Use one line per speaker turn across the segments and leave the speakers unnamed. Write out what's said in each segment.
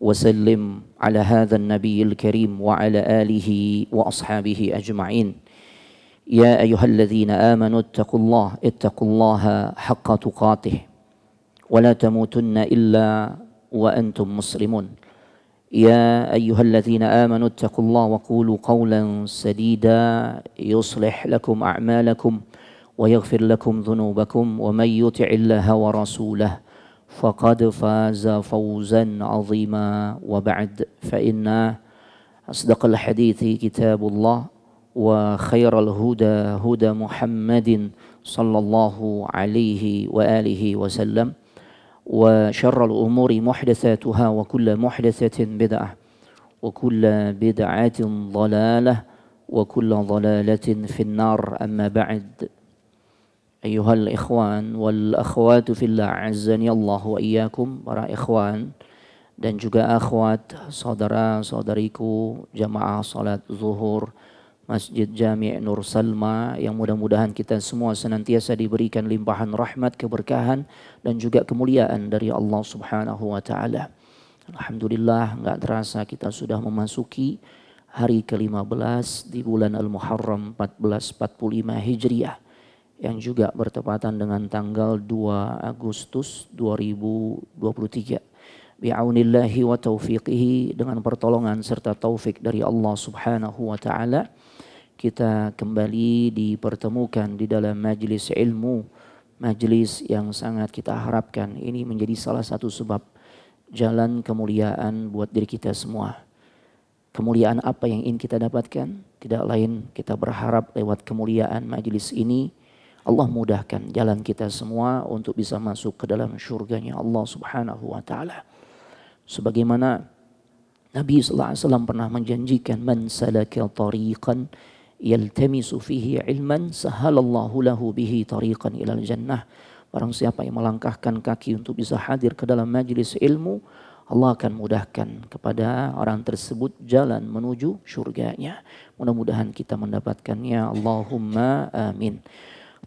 وسلم على هذا النبي الكريم وعلى آله وأصحابه أجمعين يا أيها الذين آمنوا اتقوا الله اتقوا الله حق تقاته ولا تموتن إلا وأنتم مسلمون يا أيها الذين آمنوا اتقوا الله وقولوا قولا سديدا يصلح لكم أعمالكم ويغفر لكم ذنوبكم ومن يطع الله ورسوله فقد فاز فوزا عظيما وبعد فإن أصدق الحديث كتاب الله وخير الهدى هدى محمد صلى الله عليه وآله وسلم وشر الأمور محدثاتها وكل محدثة بدعة وكل بدعة ضلالة وكل ضلالة في النار أما بعد ikhwan wal akhwatu fillah الله Allah wa iyyakum para ikhwan dan juga akhwat saudara-saudariku jamaah salat zuhur Masjid Jami' Nur Salma yang mudah-mudahan kita semua senantiasa diberikan limpahan rahmat, keberkahan dan juga kemuliaan dari Allah Subhanahu wa taala. Alhamdulillah enggak terasa kita sudah memasuki hari ke-15 di bulan Al-Muharram 1445 Hijriah yang juga bertepatan dengan tanggal 2 Agustus 2023. Bi'aunillahi wa taufiqihi dengan pertolongan serta taufik dari Allah subhanahu wa ta'ala. Kita kembali dipertemukan di dalam majlis ilmu. Majlis yang sangat kita harapkan ini menjadi salah satu sebab jalan kemuliaan buat diri kita semua. Kemuliaan apa yang ingin kita dapatkan? Tidak lain kita berharap lewat kemuliaan majlis ini Allah mudahkan jalan kita semua untuk bisa masuk ke dalam syurganya Allah Subhanahu wa taala. Sebagaimana Nabi sallallahu alaihi wasallam pernah menjanjikan man salaka tariqan yaltamisu fihi ilman sahalallahu lahu bihi tariqan ilal jannah. Barang siapa yang melangkahkan kaki untuk bisa hadir ke dalam majlis ilmu, Allah akan mudahkan kepada orang tersebut jalan menuju syurganya. Mudah-mudahan kita mendapatkannya. Allahumma amin.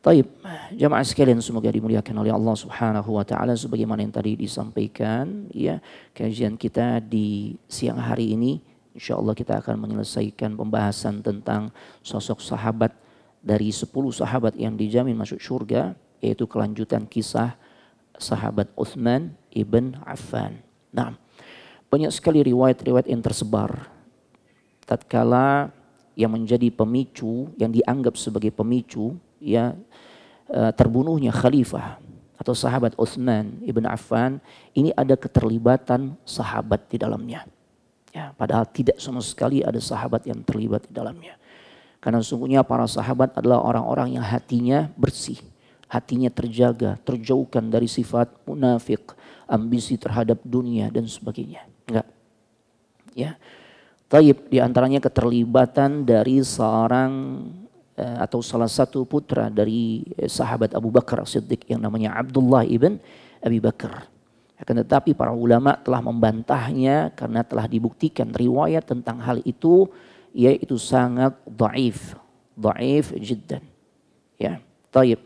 Taib, jamaah sekalian semoga dimuliakan oleh Allah Subhanahu wa taala sebagaimana yang tadi disampaikan ya. Kajian kita di siang hari ini insya Allah kita akan menyelesaikan pembahasan tentang sosok sahabat dari 10 sahabat yang dijamin masuk surga yaitu kelanjutan kisah sahabat Uthman ibn Affan. Nah, banyak sekali riwayat-riwayat yang tersebar tatkala yang menjadi pemicu yang dianggap sebagai pemicu ya eh, terbunuhnya khalifah atau sahabat Utsman ibn Affan ini ada keterlibatan sahabat di dalamnya. Ya, padahal tidak sama sekali ada sahabat yang terlibat di dalamnya. Karena sungguhnya para sahabat adalah orang-orang yang hatinya bersih, hatinya terjaga, terjauhkan dari sifat munafik, ambisi terhadap dunia dan sebagainya. Enggak. Ya. Taib di antaranya keterlibatan dari seorang Eh, atau salah satu putra dari eh, sahabat Abu Bakar Siddiq yang namanya Abdullah ibn Abi Bakar. Akan tetapi para ulama telah membantahnya karena telah dibuktikan riwayat tentang hal itu yaitu sangat dhaif, dhaif jiddan. Ya, taib.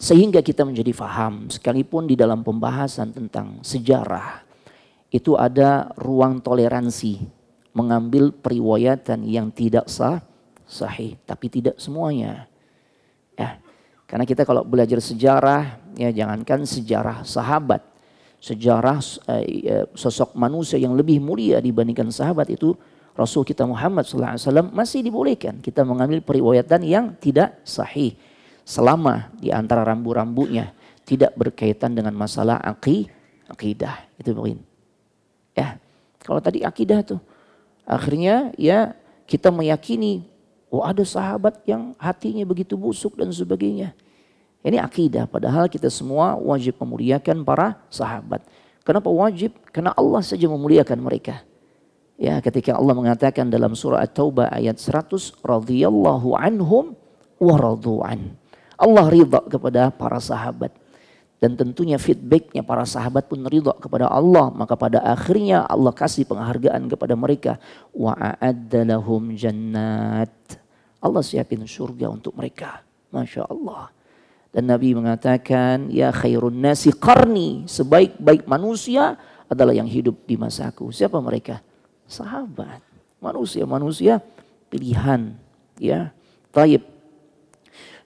Sehingga kita menjadi faham sekalipun di dalam pembahasan tentang sejarah itu ada ruang toleransi mengambil periwayatan yang tidak sah sahih, tapi tidak semuanya. Ya, karena kita kalau belajar sejarah, ya jangankan sejarah sahabat, sejarah eh, eh sosok manusia yang lebih mulia dibandingkan sahabat itu Rasul kita Muhammad SAW masih dibolehkan kita mengambil periwayatan yang tidak sahih selama di antara rambu-rambunya tidak berkaitan dengan masalah aki, akidah itu mungkin. Ya, kalau tadi akidah tuh akhirnya ya kita meyakini Oh ada sahabat yang hatinya begitu busuk dan sebagainya. Ini akidah padahal kita semua wajib memuliakan para sahabat. Kenapa wajib? Karena Allah saja memuliakan mereka. Ya, ketika Allah mengatakan dalam surah At-Taubah ayat 100, radhiyallahu anhum wa an. Allah ridha kepada para sahabat. Dan tentunya feedbacknya para sahabat pun ridha kepada Allah. Maka pada akhirnya Allah kasih penghargaan kepada mereka. Wa a'adda jannat Allah siapin surga untuk mereka. Masya Allah. Dan Nabi mengatakan, ya khairun nasi karni, sebaik-baik manusia adalah yang hidup di masaku. Siapa mereka? Sahabat, manusia-manusia pilihan. Ya, taib.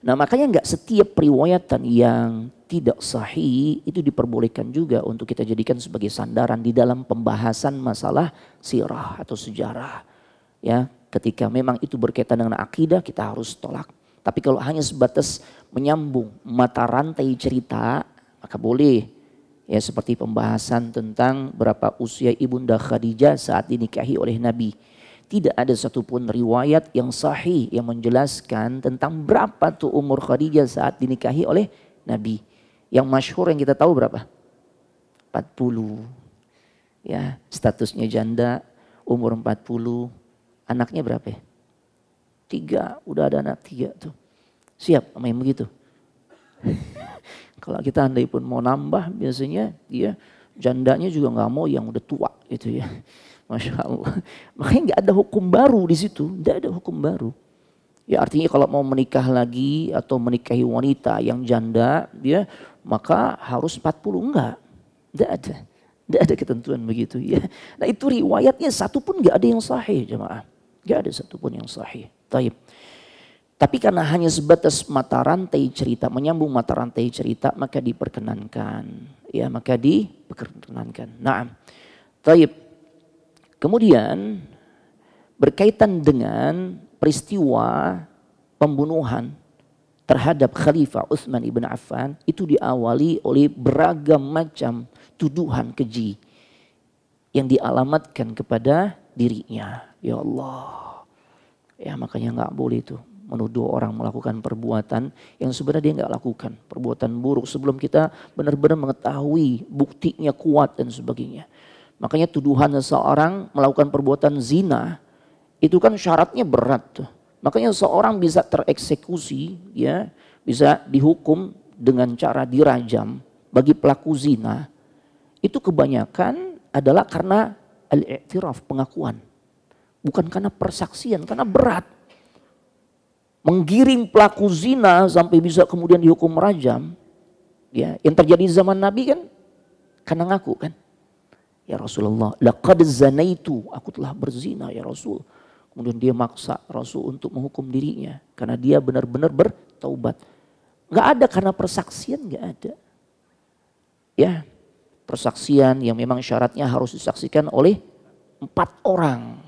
Nah makanya nggak setiap periwayatan yang tidak sahih itu diperbolehkan juga untuk kita jadikan sebagai sandaran di dalam pembahasan masalah sirah atau sejarah. Ya, Ketika memang itu berkaitan dengan akidah kita harus tolak. Tapi kalau hanya sebatas menyambung mata rantai cerita maka boleh. Ya seperti pembahasan tentang berapa usia Ibunda Khadijah saat dinikahi oleh Nabi. Tidak ada satupun riwayat yang sahih yang menjelaskan tentang berapa tuh umur Khadijah saat dinikahi oleh Nabi. Yang masyhur yang kita tahu berapa? 40. Ya, statusnya janda, umur 40, Anaknya berapa ya? Tiga, udah ada anak tiga tuh. Siap sama begitu. Kalau kita andai pun mau nambah biasanya dia jandanya juga nggak mau yang udah tua gitu ya. Masya Allah. Makanya nggak ada hukum baru di situ, nggak ada hukum baru. Ya artinya kalau mau menikah lagi atau menikahi wanita yang janda, dia maka harus 40 enggak. Enggak ada. Enggak ada ketentuan begitu ya. Nah itu riwayatnya satu pun enggak ada yang sahih jemaah. Gak ada satupun yang sahih. Taib. Tapi karena hanya sebatas mata rantai cerita, menyambung mata rantai cerita, maka diperkenankan. Ya, maka diperkenankan. Nah, taib. Kemudian berkaitan dengan peristiwa pembunuhan terhadap Khalifah Utsman ibn Affan itu diawali oleh beragam macam tuduhan keji yang dialamatkan kepada dirinya. Ya Allah. Ya makanya nggak boleh itu menuduh orang melakukan perbuatan yang sebenarnya dia nggak lakukan. Perbuatan buruk sebelum kita benar-benar mengetahui buktinya kuat dan sebagainya. Makanya tuduhan seseorang melakukan perbuatan zina itu kan syaratnya berat tuh. Makanya seorang bisa tereksekusi ya, bisa dihukum dengan cara dirajam bagi pelaku zina. Itu kebanyakan adalah karena al-i'tiraf, pengakuan. Bukan karena persaksian, karena berat. Menggiring pelaku zina sampai bisa kemudian dihukum rajam. Ya, yang terjadi zaman Nabi kan karena ngaku kan. Ya Rasulullah, laqad zanaitu, aku telah berzina ya Rasul. Kemudian dia maksa Rasul untuk menghukum dirinya karena dia benar-benar bertaubat. Enggak ada karena persaksian enggak ada. Ya, persaksian yang memang syaratnya harus disaksikan oleh empat orang.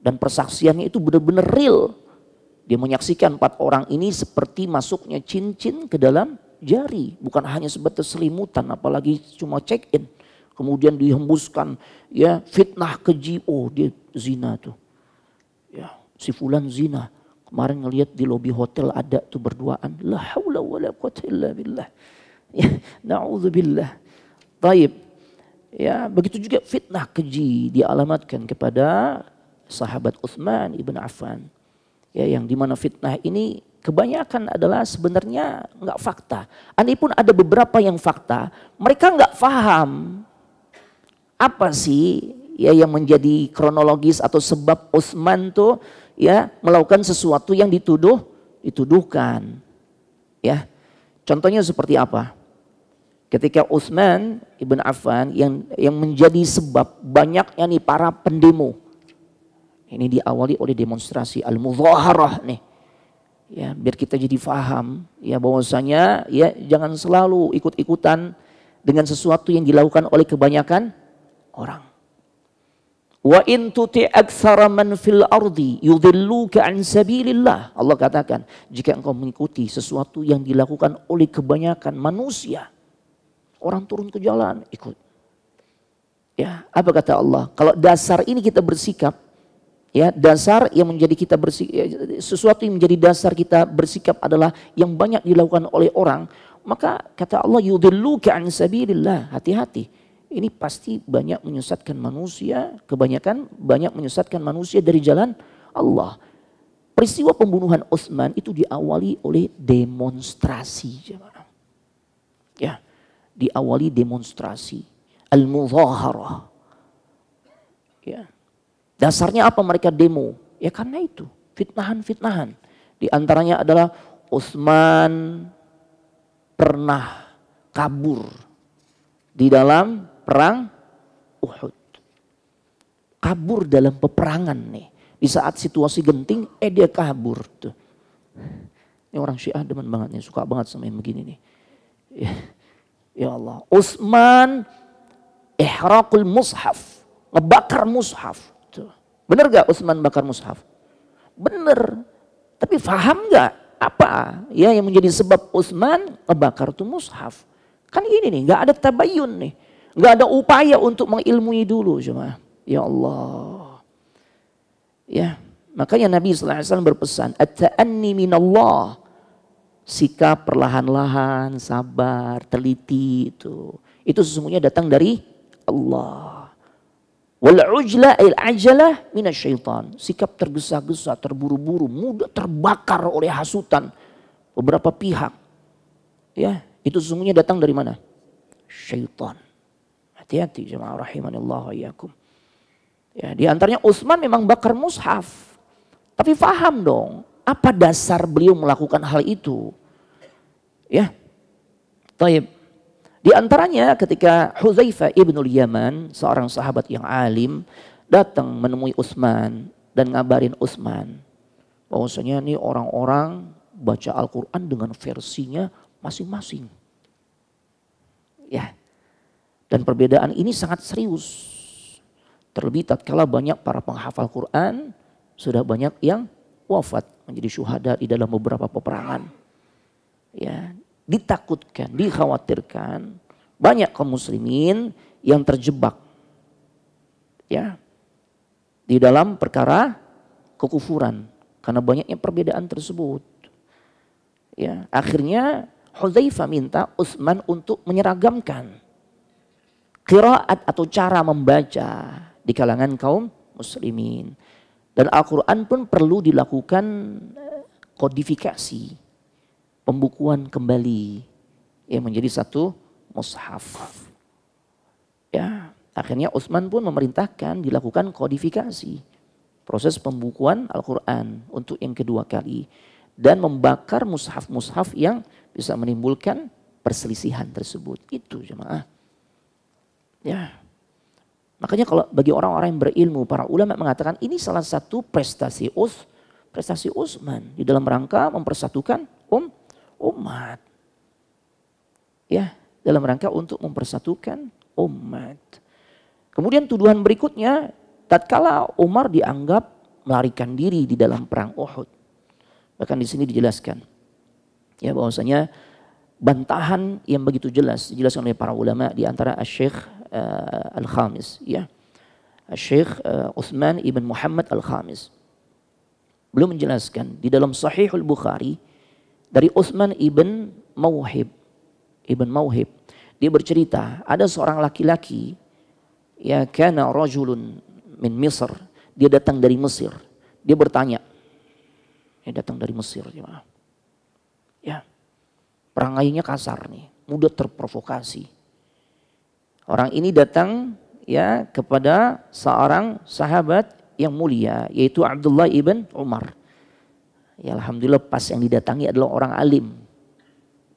Dan persaksiannya itu benar-benar real. Dia menyaksikan empat orang ini seperti masuknya cincin ke dalam jari. Bukan hanya sebatas selimutan apalagi cuma check in. Kemudian dihembuskan ya fitnah keji. Oh dia zina tuh. Ya, si fulan zina. Kemarin ngelihat di lobi hotel ada tuh berduaan. La haula wala quwata illa billah. Ya, na'udzubillah. Taib. Ya, begitu juga fitnah keji dialamatkan kepada sahabat Uthman ibn Affan. Ya, yang dimana fitnah ini kebanyakan adalah sebenarnya nggak fakta. pun ada beberapa yang fakta, mereka nggak paham apa sih ya yang menjadi kronologis atau sebab Utsman tuh ya melakukan sesuatu yang dituduh dituduhkan. Ya. Contohnya seperti apa? ketika Utsman ibn Affan yang yang menjadi sebab banyaknya nih para pendemo ini diawali oleh demonstrasi al muzaharah nih ya biar kita jadi faham ya bahwasanya ya jangan selalu ikut-ikutan dengan sesuatu yang dilakukan oleh kebanyakan orang wa in tuti aktsara man fil ardi yudhilluka an sabilillah Allah katakan jika engkau mengikuti sesuatu yang dilakukan oleh kebanyakan manusia Orang turun ke jalan, ikut. Ya, apa kata Allah? Kalau dasar ini kita bersikap, ya dasar yang menjadi kita bersikap, ya, sesuatu yang menjadi dasar kita bersikap adalah yang banyak dilakukan oleh orang, maka kata Allah yudhillu an sabilillah, hati-hati. Ini pasti banyak menyesatkan manusia, kebanyakan banyak menyesatkan manusia dari jalan Allah. Peristiwa pembunuhan Utsman itu diawali oleh demonstrasi, Ya diawali demonstrasi. Al-muzaharah. Ya. Dasarnya apa mereka demo? Ya karena itu, fitnahan-fitnahan. Di antaranya adalah Utsman pernah kabur di dalam perang Uhud. Kabur dalam peperangan nih. Di saat situasi genting, eh dia kabur tuh. Ini orang Syiah demen banget nih, suka banget sama yang begini nih. Ya. Ya Allah. Utsman ihraqul mushaf. Ngebakar mushaf. Bener gak Utsman bakar mushaf? Bener. Tapi faham gak apa ya yang menjadi sebab Utsman ngebakar tuh mushaf? Kan ini nih, nggak ada tabayun nih. nggak ada upaya untuk mengilmui dulu cuma. Ya Allah. Ya, makanya Nabi wasallam berpesan, At-ta'anni minallah sikap perlahan-lahan, sabar, teliti itu. Itu sesungguhnya datang dari Allah.
Wal ujla il
ajalah minasyaitan. Sikap tergesa-gesa, terburu-buru, mudah terbakar oleh hasutan beberapa pihak. Ya, itu sesungguhnya datang dari mana? Syaitan. Hati-hati jemaah rahimanillah wa iyyakum. Ya, di antaranya Utsman memang bakar mushaf. Tapi faham dong, apa dasar beliau melakukan hal itu? Ya. Taib. Di antaranya ketika Huzaifah ibnul Yaman, seorang sahabat yang alim, datang menemui Utsman dan ngabarin Utsman bahwasanya ini orang-orang baca Al-Qur'an dengan versinya masing-masing. Ya. Dan perbedaan ini sangat serius. Terlebih tatkala banyak para penghafal Quran sudah banyak yang wafat menjadi syuhada di dalam beberapa peperangan. Ya, ditakutkan, dikhawatirkan banyak kaum muslimin yang terjebak ya di dalam perkara kekufuran karena banyaknya perbedaan tersebut. Ya, akhirnya Hudzaifah minta Utsman untuk menyeragamkan kiraat atau cara membaca di kalangan kaum muslimin. Dan Al-Qur'an pun perlu dilakukan eh, kodifikasi pembukuan kembali ya menjadi satu mushaf. Ya, akhirnya Utsman pun memerintahkan dilakukan kodifikasi proses pembukuan Al-Qur'an untuk yang kedua kali dan membakar mushaf-mushaf yang bisa menimbulkan perselisihan tersebut. Itu jemaah. Ya. Makanya kalau bagi orang-orang yang berilmu, para ulama mengatakan ini salah satu prestasi Us, prestasi Utsman di dalam rangka mempersatukan um umat. Ya, dalam rangka untuk mempersatukan umat. Kemudian tuduhan berikutnya, tatkala Umar dianggap melarikan diri di dalam perang Uhud. Bahkan di sini dijelaskan. Ya, bahwasanya bantahan yang begitu jelas dijelaskan oleh para ulama di antara Syekh uh, eh, Al-Khamis, ya. Syekh uh, eh, Uthman ibn Muhammad Al-Khamis. Belum menjelaskan di dalam Sahihul Bukhari dari Utsman ibn Mauhib. Ibn Mauhib. Dia bercerita, ada seorang laki-laki ya kana rajulun min Misr. Dia datang dari Mesir. Dia bertanya. Dia datang dari Mesir, ya Ya. Perangainya kasar nih, mudah terprovokasi. Orang ini datang ya kepada seorang sahabat yang mulia yaitu Abdullah ibn Umar. Ya alhamdulillah pas yang didatangi adalah orang alim.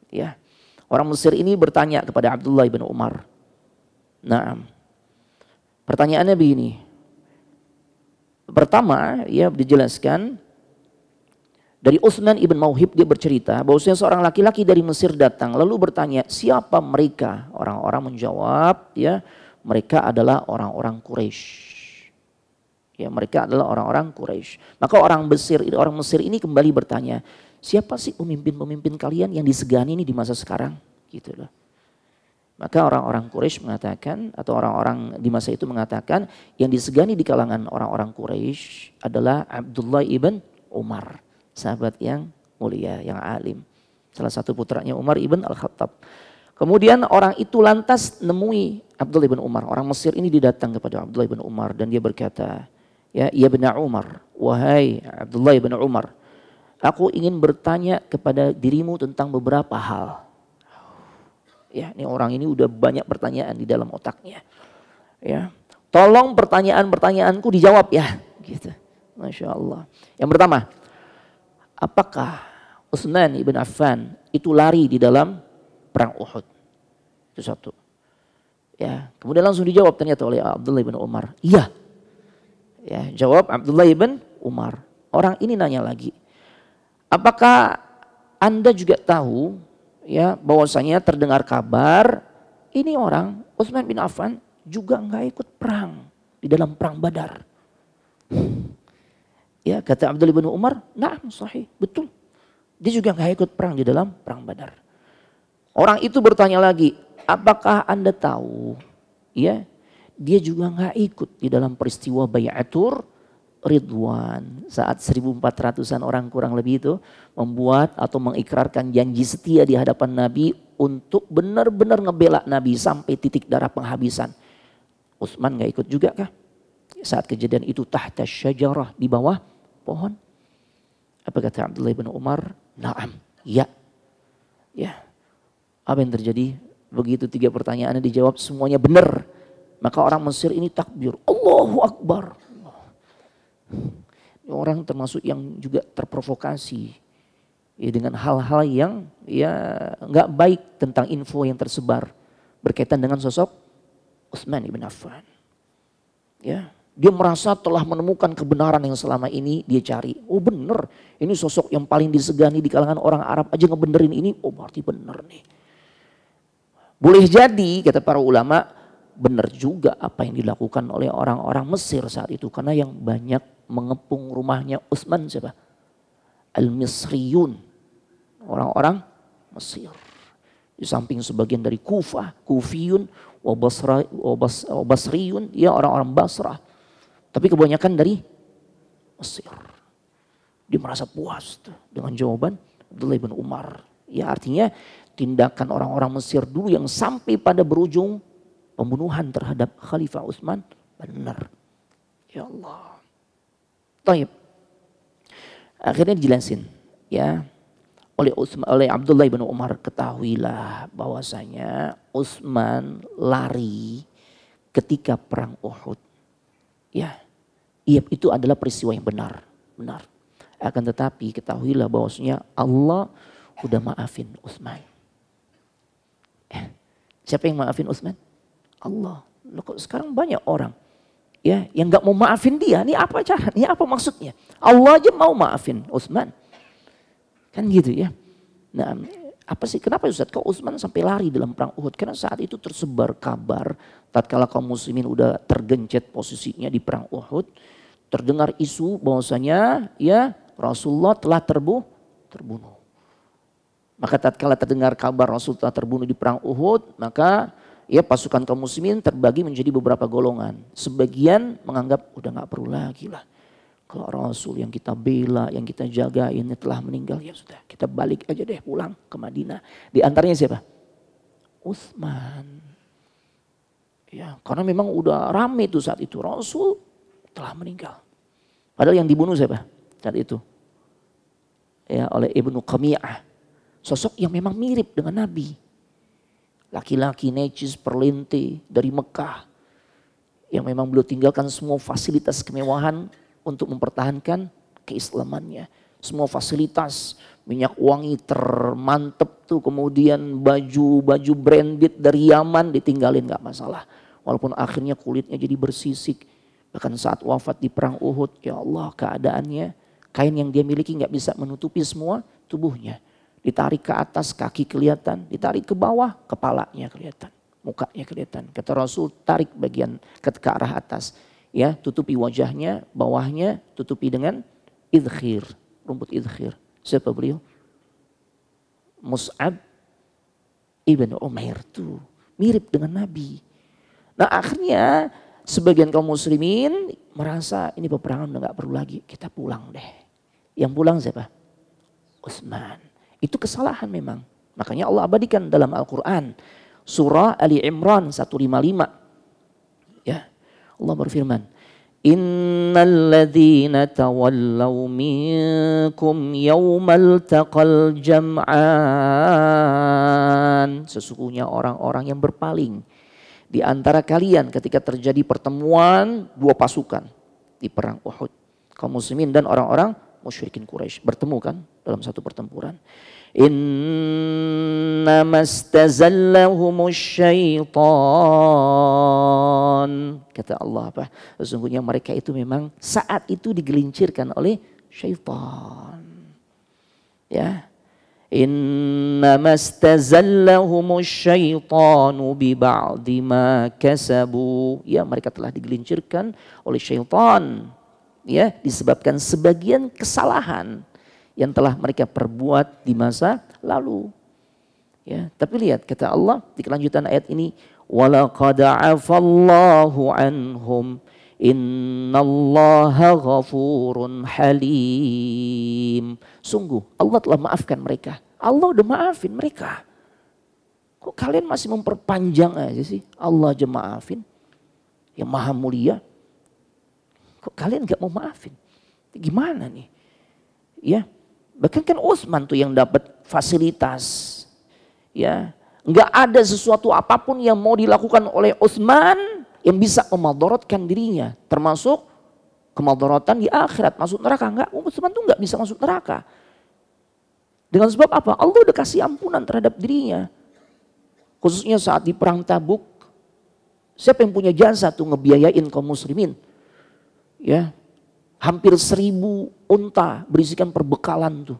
Ya. Orang Mesir ini bertanya kepada Abdullah bin Umar. Nah, pertanyaannya begini. Pertama, ya dijelaskan dari Utsman ibn Mauhib dia bercerita bahwasanya seorang laki-laki dari Mesir datang lalu bertanya siapa mereka? Orang-orang menjawab, ya mereka adalah orang-orang Quraisy. Ya, mereka adalah orang-orang Quraisy. Maka orang Mesir, orang Mesir ini kembali bertanya, siapa sih pemimpin-pemimpin kalian yang disegani ini di masa sekarang? Gitu loh. Maka orang-orang Quraisy mengatakan atau orang-orang di masa itu mengatakan yang disegani di kalangan orang-orang Quraisy adalah Abdullah ibn Umar, sahabat yang mulia, yang alim. Salah satu putranya Umar ibn Al-Khattab. Kemudian orang itu lantas nemui Abdullah ibn Umar. Orang Mesir ini didatang kepada Abdullah ibn Umar dan dia berkata, Ya, ya ibn Umar, wahai Abdullah ibn Umar, aku ingin bertanya kepada dirimu tentang beberapa hal. Ya, ini orang ini udah banyak pertanyaan di dalam otaknya. Ya, tolong pertanyaan-pertanyaanku dijawab ya, gitu. Masya Allah. Yang pertama, apakah Utsman ibn Affan itu lari di dalam perang Uhud? Itu satu. Ya, kemudian langsung dijawab ternyata oleh Abdullah ibn Umar. Iya, Ya, jawab Abdullah ibn Umar. Orang ini nanya lagi. Apakah Anda juga tahu ya bahwasanya terdengar kabar ini orang Utsman bin Affan juga nggak ikut perang di dalam perang Badar. Ya kata Abdullah bin Umar, nah sahih, betul. Dia juga nggak ikut perang di dalam perang Badar. Orang itu bertanya lagi, apakah Anda tahu ya dia juga nggak ikut di dalam peristiwa Bayatur Ridwan. Saat 1400-an orang kurang lebih itu membuat atau mengikrarkan janji setia di hadapan Nabi untuk benar-benar ngebela Nabi sampai titik darah penghabisan. Utsman nggak ikut juga kah? Saat kejadian itu tahta syajarah di bawah pohon. Apa kata Abdullah bin Umar? Naam, ya. Ya. Apa yang terjadi? Begitu tiga pertanyaannya dijawab semuanya benar. Maka orang Mesir ini takbir. Allahu Akbar. Orang termasuk yang juga terprovokasi ya, dengan hal-hal yang ya nggak baik tentang info yang tersebar berkaitan dengan sosok Utsman ibn Affan. Ya, dia merasa telah menemukan kebenaran yang selama ini dia cari. Oh benar, ini sosok yang paling disegani di kalangan orang Arab aja ngebenerin ini. Oh berarti bener nih. Boleh jadi kata para ulama benar juga apa yang dilakukan oleh orang-orang Mesir saat itu. Karena yang banyak mengepung rumahnya Utsman siapa? Al-Misriyun. Orang-orang Mesir. Di samping sebagian dari Kufah, Kufiyun, Wabasra, Wabas, Wabasriyun, ya orang-orang Basra, Tapi kebanyakan dari Mesir. Dia merasa puas tuh dengan jawaban Abdullah bin Umar. Ya artinya tindakan orang-orang Mesir dulu yang sampai pada berujung pembunuhan terhadap Khalifah Utsman benar. Ya Allah. Taib. Akhirnya dijelasin ya oleh Utsman oleh Abdullah bin Umar ketahuilah bahwasanya Utsman lari ketika perang Uhud. Ya. Iya itu adalah peristiwa yang benar, benar. Akan tetapi ketahuilah bahwasanya Allah sudah maafin Utsman. Eh, siapa yang maafin Utsman? Allah. Loh, kok sekarang banyak orang ya yang nggak mau maafin dia. Ini apa cara? Ini apa maksudnya? Allah aja mau maafin Utsman. Kan gitu ya. Nah, apa sih kenapa Ustaz kok Utsman sampai lari dalam perang Uhud? Karena saat itu tersebar kabar tatkala kaum muslimin udah tergencet posisinya di perang Uhud, terdengar isu bahwasanya ya Rasulullah telah terbu terbunuh. Maka tatkala terdengar kabar Rasulullah terbunuh di perang Uhud, maka ya pasukan kaum muslimin terbagi menjadi beberapa golongan. Sebagian menganggap udah nggak perlu lagi lah. Kalau Rasul yang kita bela, yang kita jaga ini telah meninggal, ya sudah kita balik aja deh pulang ke Madinah. Di antaranya siapa? Utsman. Ya, karena memang udah rame tuh saat itu. Rasul telah meninggal. Padahal yang dibunuh siapa? Saat itu. Ya, oleh Ibnu Qami'ah. Sosok yang memang mirip dengan Nabi laki-laki necis perlinti dari Mekah yang memang belum tinggalkan semua fasilitas kemewahan untuk mempertahankan keislamannya. Semua fasilitas minyak wangi termantep tuh kemudian baju-baju branded dari Yaman ditinggalin gak masalah. Walaupun akhirnya kulitnya jadi bersisik. Bahkan saat wafat di perang Uhud, ya Allah keadaannya kain yang dia miliki gak bisa menutupi semua tubuhnya Ditarik ke atas kaki kelihatan, ditarik ke bawah kepalanya kelihatan, mukanya kelihatan. Kata Rasul tarik bagian ke, arah atas. Ya, tutupi wajahnya, bawahnya tutupi dengan idkhir, rumput idkhir. Siapa beliau? Mus'ab ibn Umair tuh mirip dengan Nabi. Nah akhirnya sebagian kaum muslimin merasa ini peperangan udah gak perlu lagi, kita pulang deh. Yang pulang siapa? Utsman. Itu kesalahan memang. Makanya Allah abadikan dalam Al-Quran. Surah Ali Imran 155. Ya. Allah berfirman. inna الذين تولوا منكم يوم Sesungguhnya orang-orang yang berpaling di antara kalian ketika terjadi pertemuan dua pasukan di perang Uhud. Kaum muslimin dan orang-orang musyrikin Quraisy bertemu kan dalam satu pertempuran. Inna syaitan. Kata Allah apa? Sesungguhnya mereka itu memang saat itu digelincirkan oleh syaitan. Ya. Inna syaitanu biba'di kasabu. Ya mereka telah digelincirkan oleh syaitan ya disebabkan sebagian kesalahan yang telah mereka perbuat di masa lalu. Ya, tapi lihat kata Allah di kelanjutan ayat ini walaqad afallahu anhum innallaha ghafurun halim. Sungguh Allah telah maafkan mereka. Allah udah maafin mereka. Kok kalian masih memperpanjang aja sih? Allah aja maafin. Yang maha mulia, Kok kalian gak mau maafin? Gimana nih? Ya, bahkan kan Utsman tuh yang dapat fasilitas. Ya, nggak ada sesuatu apapun yang mau dilakukan oleh Utsman yang bisa memadorotkan dirinya, termasuk kemadorotan di akhirat, masuk neraka enggak? Utsman tuh nggak bisa masuk neraka. Dengan sebab apa? Allah udah kasih ampunan terhadap dirinya. Khususnya saat di perang Tabuk, siapa yang punya jasa tuh ngebiayain kaum muslimin? ya hampir seribu unta berisikan perbekalan tuh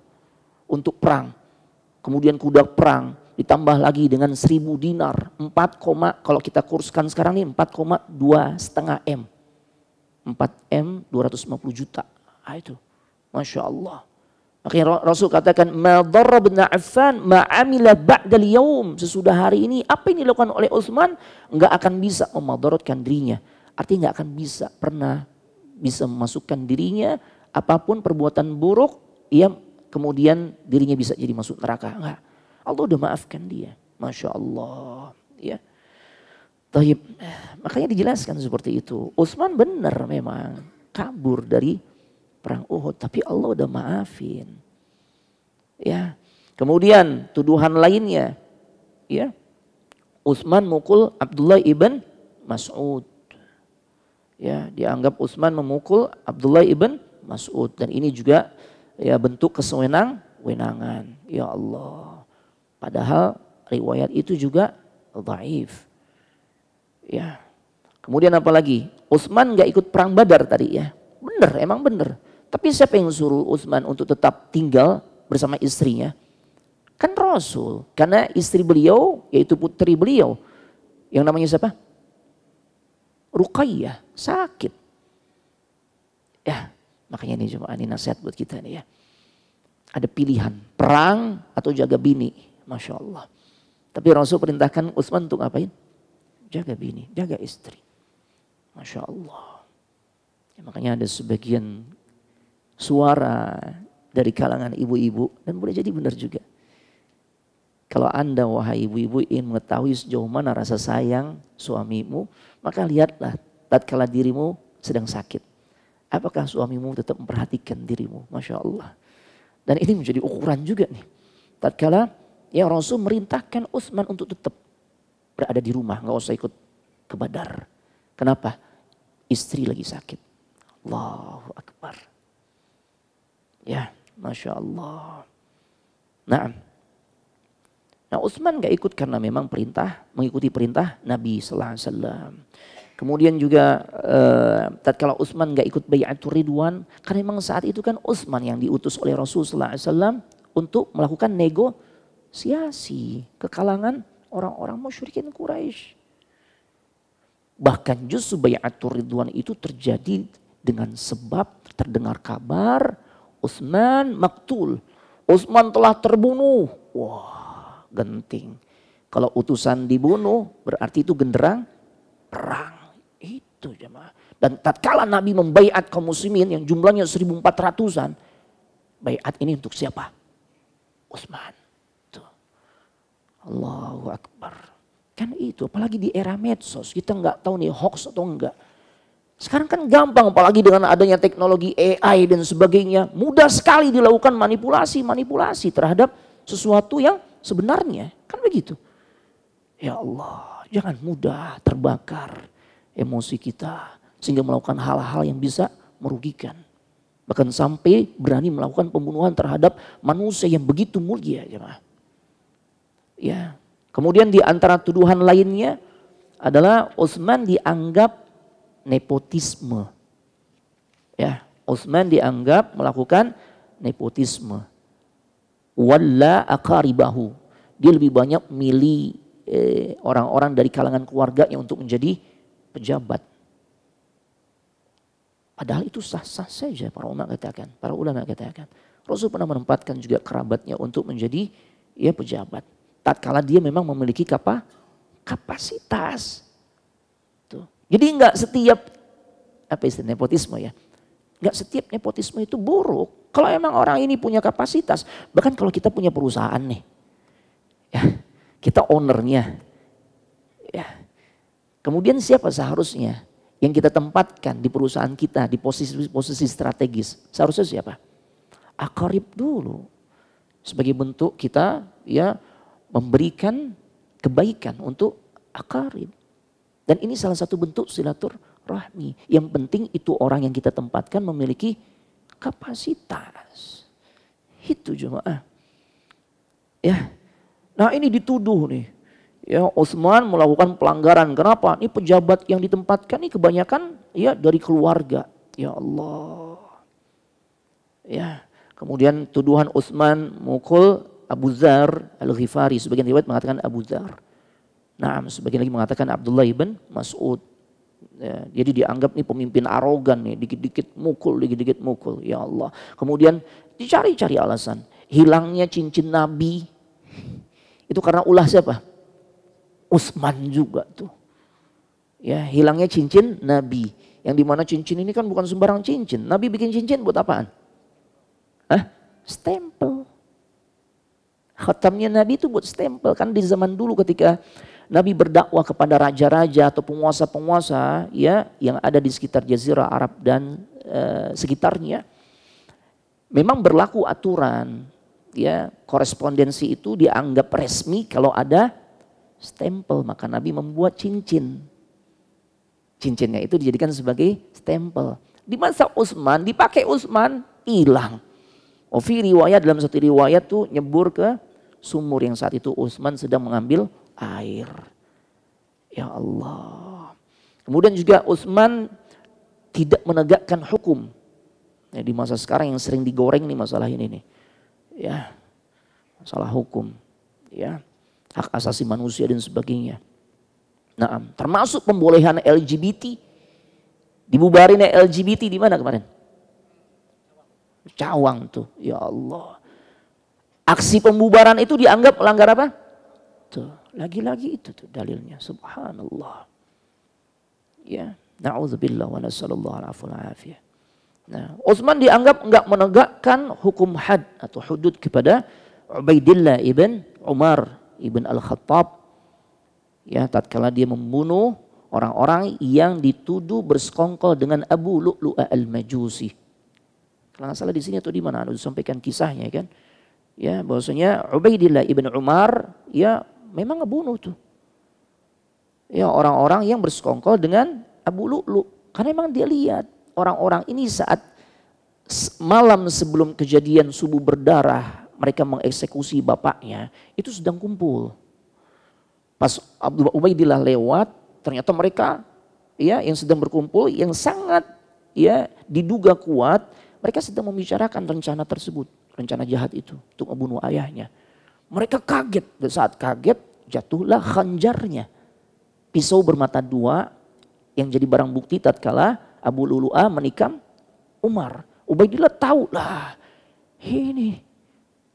untuk perang. Kemudian kuda perang ditambah lagi dengan seribu dinar 4, kalau kita kurskan sekarang nih 4,2 setengah M. 4 M 250 juta. Ah itu. Masya Allah. Makanya Rasul katakan, "Ma dharra bin Affan ma'amila ba'dal yaum." Sesudah hari ini apa yang dilakukan oleh Utsman enggak akan bisa memadaratkan dirinya. Artinya enggak akan bisa pernah bisa memasukkan dirinya apapun perbuatan buruk ia ya, kemudian dirinya bisa jadi masuk neraka. Enggak. Allah udah maafkan dia. Masya Allah. Ya. Tahib. Makanya dijelaskan seperti itu. Utsman benar memang kabur dari perang Uhud. Tapi Allah udah maafin. Ya. Kemudian tuduhan lainnya. Ya. Utsman mukul Abdullah ibn Mas'ud ya dianggap Utsman memukul Abdullah ibn Mas'ud dan ini juga ya bentuk kesewenang-wenangan. Ya Allah. Padahal riwayat itu juga dhaif. Ya. Kemudian apa lagi? Utsman nggak ikut perang Badar tadi ya. Bener, emang bener. Tapi siapa yang suruh Utsman untuk tetap tinggal bersama istrinya? Kan Rasul. Karena istri beliau yaitu putri beliau. Yang namanya siapa? Ruqayyah sakit. Ya, makanya ini cuma ini nasihat buat kita nih ya. Ada pilihan, perang atau jaga bini. Masya Allah. Tapi Rasul perintahkan Utsman untuk ngapain? Jaga bini, jaga istri. Masya Allah. Ya, makanya ada sebagian suara dari kalangan ibu-ibu dan boleh jadi benar juga. Kalau Anda wahai ibu-ibu ingin mengetahui sejauh mana rasa sayang suamimu, maka lihatlah tatkala dirimu sedang sakit. Apakah suamimu tetap memperhatikan dirimu? Masya Allah. Dan ini menjadi ukuran juga nih. Tatkala ya Rasul merintahkan Utsman untuk tetap berada di rumah, nggak usah ikut ke Badar. Kenapa? Istri lagi sakit. Allahu Akbar. Ya, Masya Allah. Nah, Nah Utsman gak ikut karena memang perintah, mengikuti perintah Nabi Sallallahu Alaihi Wasallam. Kemudian juga uh, tatkala Utsman gak ikut bayatul Ridwan, karena memang saat itu kan Utsman yang diutus oleh Rasul Sallallahu Alaihi Wasallam untuk melakukan negosiasi ke kalangan orang-orang musyrikin Quraisy. Bahkan justru bayatul Ridwan itu terjadi dengan sebab terdengar kabar Utsman maktul. Utsman telah terbunuh. Wah, genting. Kalau utusan dibunuh berarti itu genderang perang. Itu jemaah. Dan tatkala Nabi membaiat kaum muslimin yang jumlahnya 1400-an. Baiat ini untuk siapa? Utsman. Tuh. Allahu Akbar. Kan itu apalagi di era medsos kita nggak tahu nih hoax atau enggak. Sekarang kan gampang apalagi dengan adanya teknologi AI dan sebagainya. Mudah sekali dilakukan manipulasi-manipulasi terhadap sesuatu yang sebenarnya. Kan begitu. Ya Allah, jangan mudah terbakar emosi kita sehingga melakukan hal-hal yang bisa merugikan. Bahkan sampai berani melakukan pembunuhan terhadap manusia yang begitu mulia. Jemaah. Ya. Kemudian di antara tuduhan lainnya adalah Utsman dianggap nepotisme. Ya, Utsman dianggap melakukan nepotisme walla akaribahu. Dia lebih banyak milih orang eh, orang-orang dari kalangan keluarganya untuk menjadi pejabat. Padahal itu sah-sah saja para ulama katakan, para ulama katakan. Rasul pernah menempatkan juga kerabatnya untuk menjadi ya pejabat. Tatkala dia memang memiliki kapa, kapasitas. Tuh. Jadi enggak setiap apa istilah nepotisme ya. Gak setiap nepotisme itu buruk. Kalau emang orang ini punya kapasitas, bahkan kalau kita punya perusahaan nih, ya, kita ownernya, ya, kemudian siapa seharusnya yang kita tempatkan di perusahaan kita di posisi-posisi strategis? Seharusnya siapa? Akarib dulu sebagai bentuk kita ya memberikan kebaikan untuk akarib. Dan ini salah satu bentuk silatur rahmi. Yang penting itu orang yang kita tempatkan memiliki kapasitas. Itu jemaah. Ya. Nah ini dituduh nih. Ya, Utsman melakukan pelanggaran. Kenapa? Ini pejabat yang ditempatkan ini kebanyakan ya dari keluarga. Ya Allah. Ya. Kemudian tuduhan Utsman mukul Abu Zar Al-Ghifari. Sebagian riwayat mengatakan Abu Zar. Nah, sebagian lagi mengatakan Abdullah ibn Mas'ud. Ya, jadi dianggap nih pemimpin arogan nih, dikit-dikit mukul, dikit-dikit mukul. Ya Allah. Kemudian dicari-cari alasan. Hilangnya cincin Nabi itu karena ulah siapa? Utsman juga tuh. Ya, hilangnya cincin Nabi. Yang dimana cincin ini kan bukan sembarang cincin. Nabi bikin cincin buat apaan? Hah? Stempel. Khatamnya Nabi itu buat stempel. Kan di zaman dulu ketika Nabi berdakwah kepada raja-raja atau penguasa-penguasa ya yang ada di sekitar jazirah Arab dan e, sekitarnya. Memang berlaku aturan ya korespondensi itu dianggap resmi kalau ada stempel maka Nabi membuat cincin. Cincinnya itu dijadikan sebagai stempel. Di masa Utsman dipakai Utsman hilang. Ovi riwayat dalam satu riwayat tuh nyebur ke sumur yang saat itu Utsman sedang mengambil air. Ya Allah. Kemudian juga Utsman tidak menegakkan hukum. Ya, di masa sekarang yang sering digoreng nih masalah ini nih. Ya. Masalah hukum. Ya. Hak asasi manusia dan sebagainya. Nah, termasuk pembolehan LGBT. Dibubarin LGBT di mana kemarin? Cawang tuh, ya Allah. Aksi pembubaran itu dianggap melanggar apa? Tuh. Lagi-lagi itu tuh dalilnya. Subhanallah. Ya. Na'udzubillah wa nasallallahu alaihi afiyah. Nah, Utsman dianggap enggak menegakkan hukum had atau hudud kepada Ubaidillah ibn Umar ibn Al-Khattab. Ya, tatkala dia membunuh orang-orang yang dituduh bersekongkol dengan Abu Lu'lu'a Al-Majusi. Kalau nggak salah di sini atau di mana, harus disampaikan kisahnya kan. Ya, bahwasanya Ubaidillah ibn Umar ya memang ngebunuh tuh. Ya orang-orang yang bersekongkol dengan Abu Lu'lu. Karena memang dia lihat orang-orang ini saat malam sebelum kejadian subuh berdarah mereka mengeksekusi bapaknya itu sedang kumpul. Pas Abu Ubaidillah lewat ternyata mereka ya yang sedang berkumpul yang sangat ya diduga kuat mereka sedang membicarakan rencana tersebut, rencana jahat itu untuk membunuh ayahnya. Mereka kaget. Dan saat kaget jatuhlah khanjarnya. Pisau bermata dua yang jadi barang bukti tatkala Abu Lulu'ah menikam Umar. Ubaidillah tahu lah ini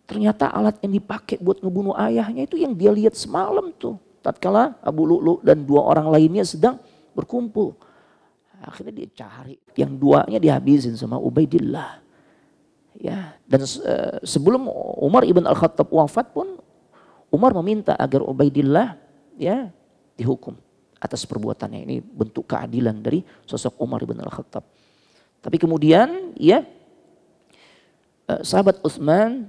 ternyata alat yang dipakai buat ngebunuh ayahnya itu yang dia lihat semalam tuh. Tatkala Abu Lulu dan dua orang lainnya sedang berkumpul. Akhirnya dia cari. Yang duanya dihabisin sama Ubaidillah. Ya, dan uh, sebelum Umar ibn Al-Khattab wafat pun Umar meminta agar Ubaidillah ya dihukum atas perbuatannya. Ini bentuk keadilan dari sosok Umar ibn Al-Khattab. Tapi kemudian ya uh, sahabat Utsman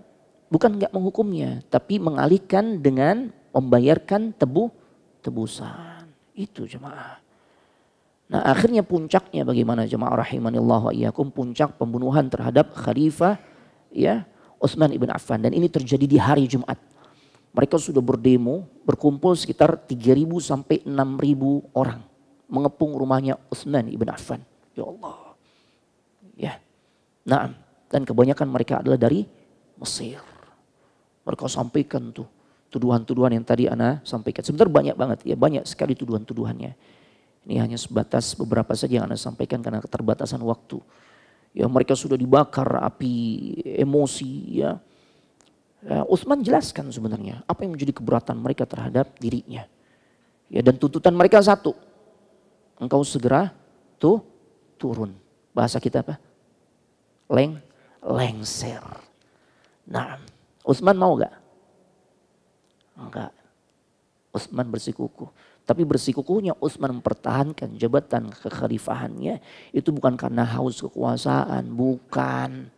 bukan nggak menghukumnya, tapi mengalihkan dengan membayarkan tebu tebusan. Itu jemaah. Nah akhirnya puncaknya bagaimana jemaah rahimanillah wa iyyakum puncak pembunuhan terhadap khalifah ya Utsman ibn Affan dan ini terjadi di hari Jumat. Mereka sudah berdemo, berkumpul sekitar 3.000 sampai 6.000 orang mengepung rumahnya Utsman ibn Affan. Ya Allah. Ya. Nah, dan kebanyakan mereka adalah dari Mesir. Mereka sampaikan tuh tuduhan-tuduhan yang tadi Ana sampaikan. sebentar banyak banget ya, banyak sekali tuduhan-tuduhannya ini hanya sebatas beberapa saja yang Anda sampaikan karena keterbatasan waktu. Ya mereka sudah dibakar api emosi ya. ya Utsman jelaskan sebenarnya apa yang menjadi keberatan mereka terhadap dirinya. Ya dan tuntutan mereka satu. Engkau segera tuh turun. Bahasa kita apa? Leng lengser. Nah, Utsman mau gak? Enggak. Utsman bersikukuh. Tapi bersikukuhnya Utsman mempertahankan jabatan kekhalifahannya itu bukan karena haus kekuasaan, bukan.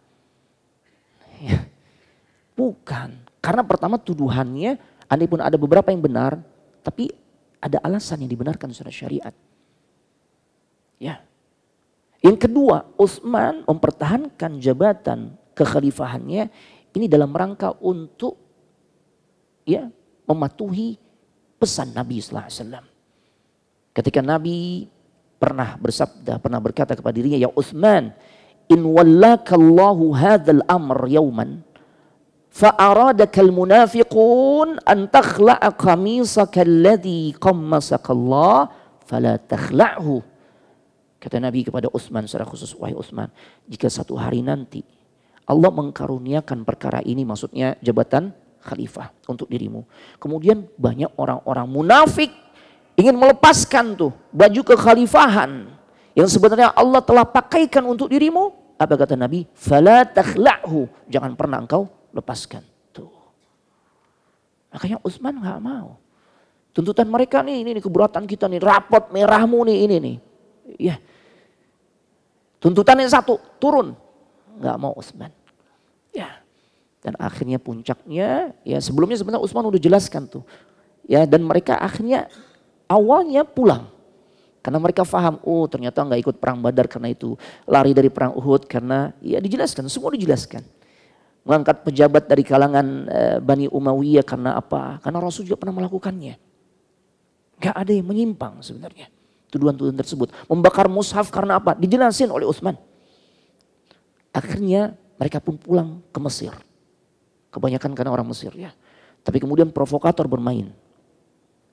Ya. Bukan. Karena pertama tuduhannya, andai pun ada beberapa yang benar, tapi ada alasan yang dibenarkan secara syariat. Ya. Yang kedua, Utsman mempertahankan jabatan kekhalifahannya ini dalam rangka untuk ya mematuhi pesan Nabi Wasallam. Ketika Nabi pernah bersabda, pernah berkata kepada dirinya, Ya Uthman, in Allahu hadzal amr yauman, al munafiqun an takhla'a qamisaka alladhi Allah fala takhla'hu. Kata Nabi kepada Utsman secara khusus, wahai Utsman, jika satu hari nanti Allah mengkaruniakan perkara ini, maksudnya jabatan khalifah untuk dirimu. Kemudian banyak orang-orang munafik ingin melepaskan tuh baju kekhalifahan yang sebenarnya Allah telah pakaikan untuk dirimu. Apa kata Nabi? Fala takhla'hu. Jangan pernah engkau lepaskan. Tuh. Makanya Utsman nggak mau. Tuntutan mereka nih, ini, nih keberatan kita nih, rapot merahmu nih, ini nih. Ya. yang satu, turun. Nggak mau Utsman. Ya. Dan akhirnya puncaknya, ya sebelumnya sebenarnya Utsman udah jelaskan tuh. Ya dan mereka akhirnya awalnya pulang. Karena mereka faham oh ternyata nggak ikut perang badar karena itu. Lari dari perang Uhud karena ya dijelaskan, semua dijelaskan. Mengangkat pejabat dari kalangan eh, Bani Umayyah karena apa? Karena Rasul juga pernah melakukannya. Gak ada yang menyimpang sebenarnya. Tuduhan-tuduhan tersebut. Membakar mushaf karena apa? Dijelasin oleh Utsman. Akhirnya mereka pun pulang ke Mesir. Kebanyakan karena orang Mesir ya. Tapi kemudian provokator bermain.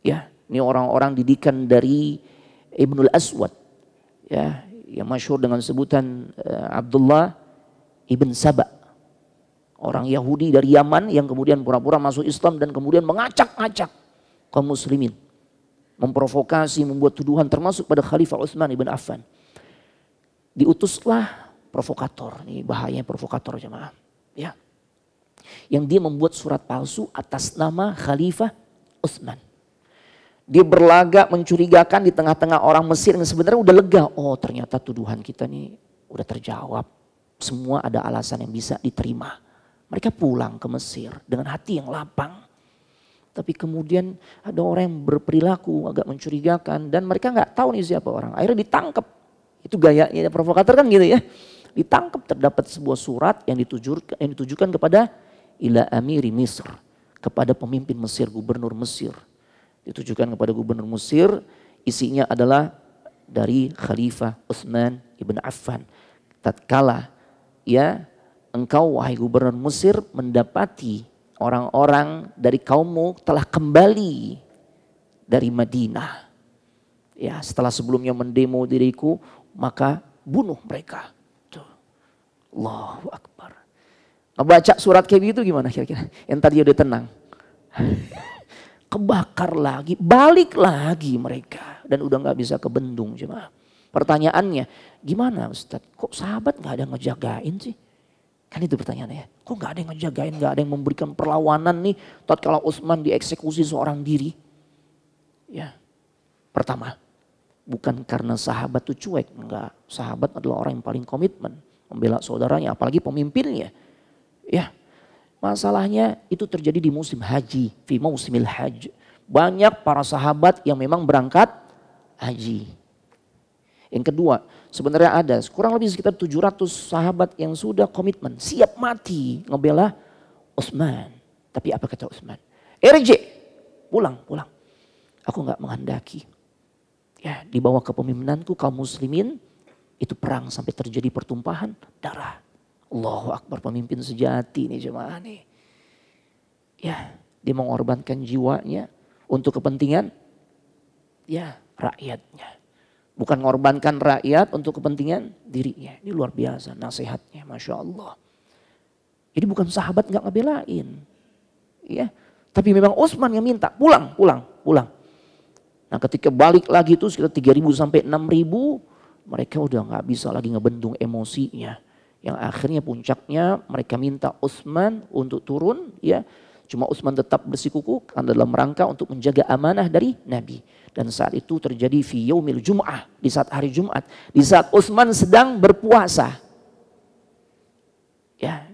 Ya, ini orang-orang didikan dari Ibnul Aswad. Ya, yang masyhur dengan sebutan uh, Abdullah ibn Saba. Orang Yahudi dari Yaman yang kemudian pura-pura masuk Islam dan kemudian mengacak-acak kaum muslimin. Memprovokasi, membuat tuduhan termasuk pada Khalifah Utsman ibn Affan. Diutuslah provokator. Ini bahayanya provokator jemaah. Ya. Yang dia membuat surat palsu atas nama Khalifah Utsman. Dia berlagak mencurigakan di tengah-tengah orang Mesir yang sebenarnya udah lega. Oh ternyata tuduhan kita nih udah terjawab. Semua ada alasan yang bisa diterima. Mereka pulang ke Mesir dengan hati yang lapang. Tapi kemudian ada orang yang berperilaku agak mencurigakan dan mereka nggak tahu nih siapa orang. Akhirnya ditangkap. Itu gayanya provokator kan gitu ya. Ditangkap terdapat sebuah surat yang ditujukan, yang ditujukan kepada ila amiri Misr kepada pemimpin Mesir, gubernur Mesir. Ditujukan kepada gubernur Mesir, isinya adalah dari Khalifah Utsman ibn Affan. Tatkala ya engkau wahai gubernur Mesir mendapati orang-orang dari kaummu telah kembali dari Madinah. Ya, setelah sebelumnya mendemo diriku, maka bunuh mereka. Tuh. Allahu Akbar. Baca surat kayak gitu gimana kira-kira? yang tadi udah tenang. Kebakar lagi, balik lagi mereka. Dan udah nggak bisa kebendung cuma Pertanyaannya, gimana Ustaz? Kok sahabat nggak ada ngejagain sih? Kan itu pertanyaannya. Ya. Kok nggak ada yang ngejagain, nggak ada yang memberikan perlawanan nih. kalau Utsman dieksekusi seorang diri. Ya, pertama, bukan karena sahabat itu cuek. Enggak, sahabat adalah orang yang paling komitmen. Membela saudaranya, apalagi pemimpinnya. Ya, masalahnya itu terjadi di musim haji, fi musimil Haji Banyak para sahabat yang memang berangkat haji. Yang kedua, sebenarnya ada kurang lebih sekitar 700 sahabat yang sudah komitmen, siap mati ngebela Utsman. Tapi apa kata Utsman? Eh, RJ, pulang, pulang. Aku nggak menghendaki. Ya, di bawah kepemimpinanku kaum muslimin itu perang sampai terjadi pertumpahan darah. Allahu Akbar pemimpin sejati ini jemaah nih. Ya, dia mengorbankan jiwanya untuk kepentingan ya rakyatnya. Bukan mengorbankan rakyat untuk kepentingan dirinya. Ini luar biasa nasihatnya, Masya Allah. Jadi bukan sahabat nggak ngebelain. Ya, tapi memang Utsman yang minta, pulang, pulang, pulang. Nah ketika balik lagi itu sekitar 3.000 sampai 6.000, mereka udah nggak bisa lagi ngebendung emosinya yang akhirnya puncaknya mereka minta Utsman untuk turun ya cuma Utsman tetap bersikuku karena dalam rangka untuk menjaga amanah dari Nabi dan saat itu terjadi fi yaumil jum'ah di saat hari Jumat di saat Utsman sedang berpuasa ya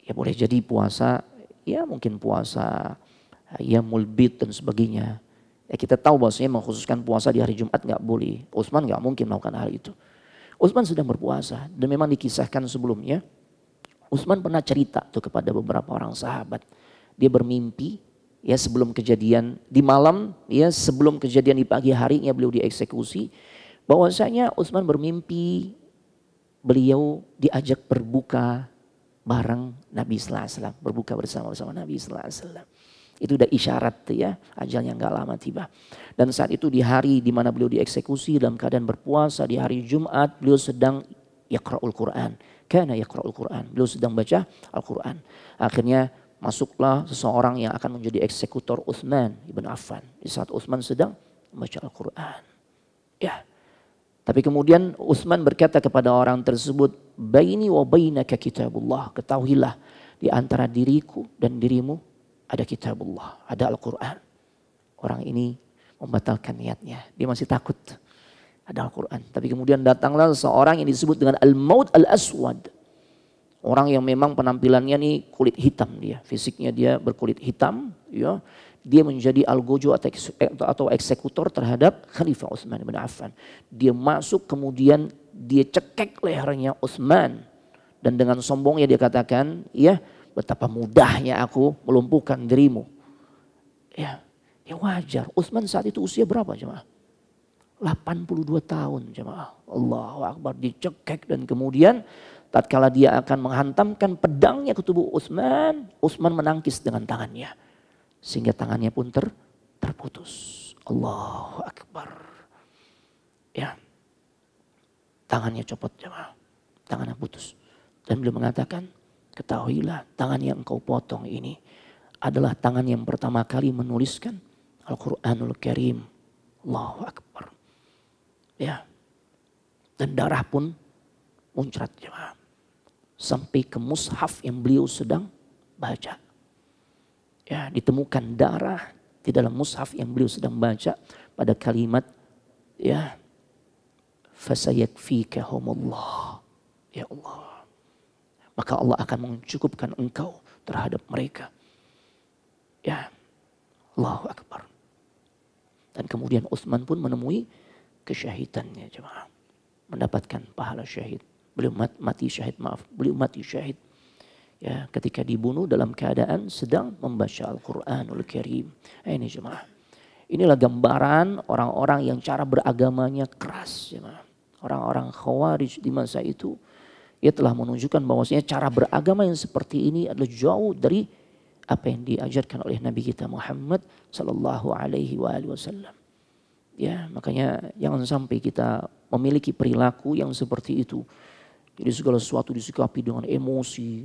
ya boleh jadi puasa ya mungkin puasa ya mulbit dan sebagainya ya kita tahu bahwasanya mengkhususkan puasa di hari Jumat nggak boleh Utsman nggak mungkin melakukan hal itu Utsman sedang berpuasa dan memang dikisahkan sebelumnya. Utsman pernah cerita tuh kepada beberapa orang sahabat. Dia bermimpi ya sebelum kejadian di malam ya sebelum kejadian di pagi harinya beliau dieksekusi bahwasanya Utsman bermimpi beliau diajak berbuka bareng Nabi sallallahu alaihi wasallam, berbuka bersama-sama Nabi sallallahu alaihi wasallam. Itu udah isyarat ya, ajalnya nggak lama tiba. Dan saat itu di hari di mana beliau dieksekusi dalam keadaan berpuasa di hari Jumat, beliau sedang yakra'ul Quran. Karena yakra'ul Quran, beliau sedang baca Al-Quran. Akhirnya masuklah seseorang yang akan menjadi eksekutor Uthman ibn Affan. Di saat Uthman sedang membaca Al-Quran. Ya. Tapi kemudian Uthman berkata kepada orang tersebut, Baini wa bainaka kitabullah, ketahuilah di antara diriku dan dirimu ada kitabullah, ada Al-Quran. Orang ini membatalkan niatnya. Dia masih takut ada Al-Quran. Tapi kemudian datanglah seorang yang disebut dengan Al-Maut Al-Aswad. Orang yang memang penampilannya nih kulit hitam dia. Fisiknya dia berkulit hitam. ya Dia menjadi al atau, eh, atau eksekutor terhadap Khalifah Utsman bin Affan. Dia masuk kemudian dia cekek lehernya Utsman. Dan dengan sombongnya dia katakan, ya betapa mudahnya aku melumpuhkan dirimu. Ya, ya wajar. Utsman saat itu usia berapa jemaah? 82 tahun jemaah. Allahu Akbar dicekek dan kemudian tatkala dia akan menghantamkan pedangnya ke tubuh Utsman, Utsman menangkis dengan tangannya sehingga tangannya pun ter, terputus. Allahu Akbar. Ya. Tangannya copot jemaah. Tangannya putus. Dan beliau mengatakan, Ketahuilah tangan yang engkau potong ini adalah tangan yang pertama kali menuliskan Al-Quranul Karim. Allahu Akbar. Ya. Dan darah pun muncrat jemaah. Sampai ke mushaf yang beliau sedang baca. Ya, ditemukan darah di dalam mushaf yang beliau sedang baca pada kalimat ya fasayakfikahumullah. Ya Allah maka Allah akan mencukupkan engkau terhadap mereka. Ya, Allah Akbar. Dan kemudian Utsman pun menemui kesyahidannya jemaah. Mendapatkan pahala syahid. Beliau mati syahid, maaf. Beliau mati syahid. Ya, ketika dibunuh dalam keadaan sedang membaca Al-Quranul Karim. Eh, ini jemaah. Inilah gambaran orang-orang yang cara beragamanya keras. Orang-orang khawarij di masa itu ia telah menunjukkan bahwasanya cara beragama yang seperti ini adalah jauh dari apa yang diajarkan oleh Nabi kita Muhammad Sallallahu Alaihi Wasallam. Ya, makanya jangan sampai kita memiliki perilaku yang seperti itu. Jadi segala sesuatu disikapi dengan emosi,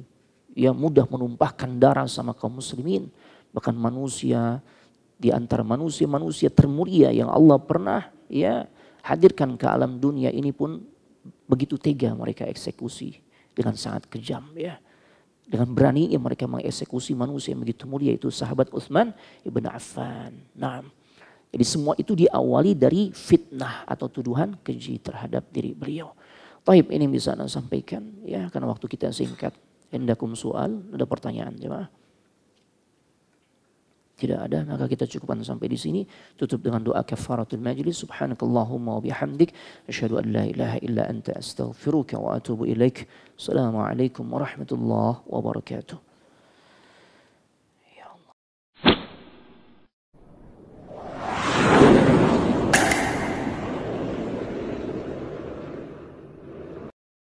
yang mudah menumpahkan darah sama kaum muslimin. Bahkan manusia, di antara manusia-manusia termulia yang Allah pernah ya hadirkan ke alam dunia ini pun Begitu tega mereka eksekusi dengan sangat kejam ya. Dengan berani yang mereka mengeksekusi manusia yang begitu mulia itu sahabat Utsman ibn Affan. Nah, jadi semua itu diawali dari fitnah atau tuduhan keji terhadap diri beliau. Taib ini bisa saya sampaikan ya karena waktu kita singkat. Hendakum soal, ada pertanyaan jemaah. tidak ada maka kita cukupkan sampai di sini tutup dengan doa kafaratul majlis subhanakallahumma wa bihamdik asyhadu an la ilaha illa anta astaghfiruka wa atubu ilaik assalamualaikum warahmatullahi wabarakatuh